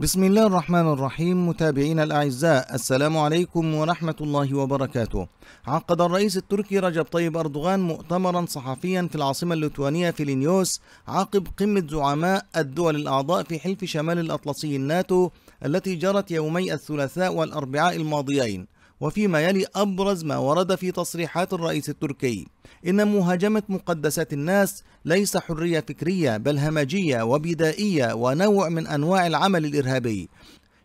بسم الله الرحمن الرحيم متابعينا الأعزاء السلام عليكم ورحمة الله وبركاته عقد الرئيس التركي رجب طيب أردوغان مؤتمرا صحفيا في العاصمة الليتوانية لينيوس عقب قمة زعماء الدول الأعضاء في حلف شمال الأطلسي الناتو التي جرت يومي الثلاثاء والأربعاء الماضيين وفيما يلي أبرز ما ورد في تصريحات الرئيس التركي إن مهاجمة مقدسات الناس ليس حرية فكرية بل همجية وبدائية ونوع من أنواع العمل الإرهابي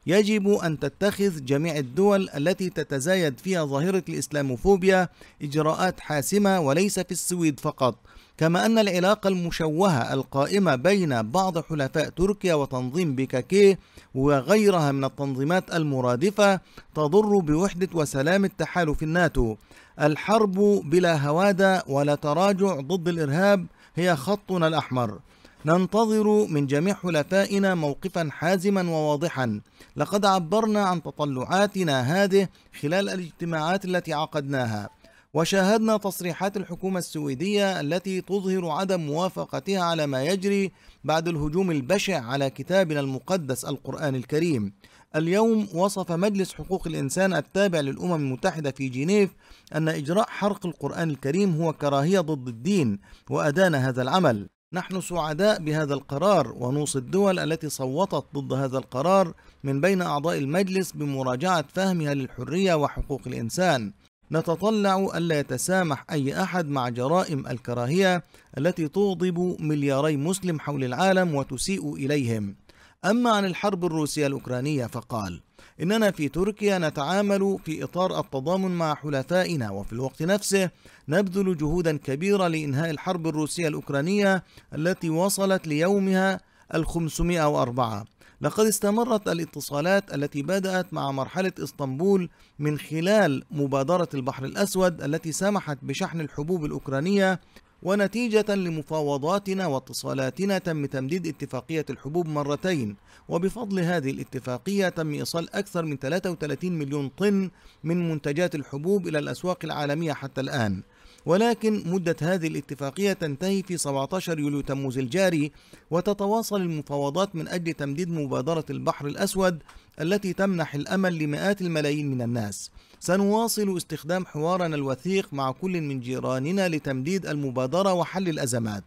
يجب أن تتخذ جميع الدول التي تتزايد فيها ظاهرة الإسلاموفوبيا إجراءات حاسمة وليس في السويد فقط كما أن العلاقة المشوهة القائمة بين بعض حلفاء تركيا وتنظيم بيكاكي وغيرها من التنظيمات المرادفة تضر بوحدة وسلام التحالف الناتو الحرب بلا هوادة ولا تراجع ضد الإرهاب هي خطنا الأحمر ننتظر من جميع حلفائنا موقفا حازما وواضحا لقد عبرنا عن تطلعاتنا هذه خلال الاجتماعات التي عقدناها وشاهدنا تصريحات الحكومة السويدية التي تظهر عدم موافقتها على ما يجري بعد الهجوم البشع على كتابنا المقدس القرآن الكريم. اليوم وصف مجلس حقوق الإنسان التابع للأمم المتحدة في جنيف أن إجراء حرق القرآن الكريم هو كراهية ضد الدين وأدان هذا العمل. نحن سعداء بهذا القرار ونوصي الدول التي صوتت ضد هذا القرار من بين أعضاء المجلس بمراجعة فهمها للحرية وحقوق الإنسان. نتطلع ألا يتسامح أي أحد مع جرائم الكراهية التي تغضب ملياري مسلم حول العالم وتسيء إليهم أما عن الحرب الروسية الأوكرانية فقال إننا في تركيا نتعامل في إطار التضامن مع حلفائنا وفي الوقت نفسه نبذل جهودا كبيرة لإنهاء الحرب الروسية الأوكرانية التي وصلت ليومها 1504 لقد استمرت الاتصالات التي بدأت مع مرحلة اسطنبول من خلال مبادرة البحر الأسود التي سمحت بشحن الحبوب الأوكرانية ونتيجة لمفاوضاتنا واتصالاتنا تم تمديد اتفاقية الحبوب مرتين وبفضل هذه الاتفاقية تم إيصال أكثر من 33 مليون طن من منتجات الحبوب إلى الأسواق العالمية حتى الآن ولكن مدة هذه الاتفاقية تنتهي في 17 يوليو تموز الجاري وتتواصل المفاوضات من أجل تمديد مبادرة البحر الأسود التي تمنح الأمل لمئات الملايين من الناس سنواصل استخدام حوارنا الوثيق مع كل من جيراننا لتمديد المبادرة وحل الأزمات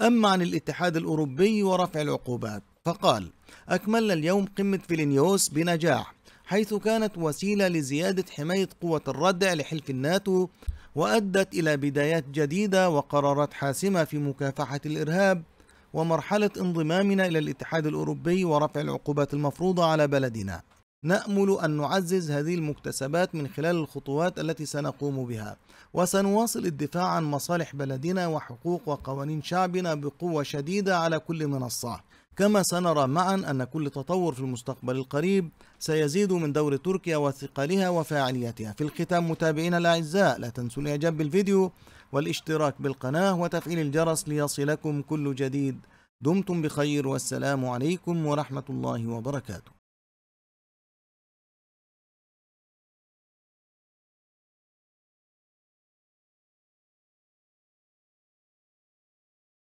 أما عن الاتحاد الأوروبي ورفع العقوبات فقال أكملنا اليوم قمة فيلينيوس بنجاح حيث كانت وسيلة لزيادة حماية قوة الردع لحلف الناتو وأدت إلى بدايات جديدة وقرارات حاسمة في مكافحة الإرهاب ومرحلة انضمامنا إلى الاتحاد الأوروبي ورفع العقوبات المفروضة على بلدنا. نأمل أن نعزز هذه المكتسبات من خلال الخطوات التي سنقوم بها، وسنواصل الدفاع عن مصالح بلدنا وحقوق وقوانين شعبنا بقوة شديدة على كل منصة. كما سنرى معا أن كل تطور في المستقبل القريب سيزيد من دور تركيا وثقلها وفاعليتها في الختام متابعينا الأعزاء لا تنسوا الإعجاب بالفيديو والاشتراك بالقناة وتفعيل الجرس ليصلكم كل جديد دمتم بخير والسلام عليكم ورحمة الله وبركاته